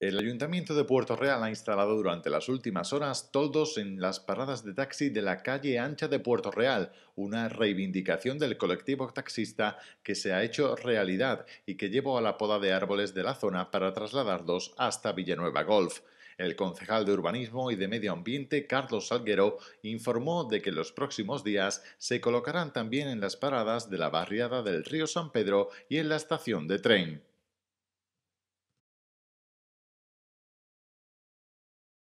El Ayuntamiento de Puerto Real ha instalado durante las últimas horas toldos en las paradas de taxi de la calle ancha de Puerto Real, una reivindicación del colectivo taxista que se ha hecho realidad y que llevó a la poda de árboles de la zona para trasladarlos hasta Villanueva Golf. El concejal de Urbanismo y de Medio Ambiente, Carlos Salguero, informó de que los próximos días se colocarán también en las paradas de la barriada del río San Pedro y en la estación de tren.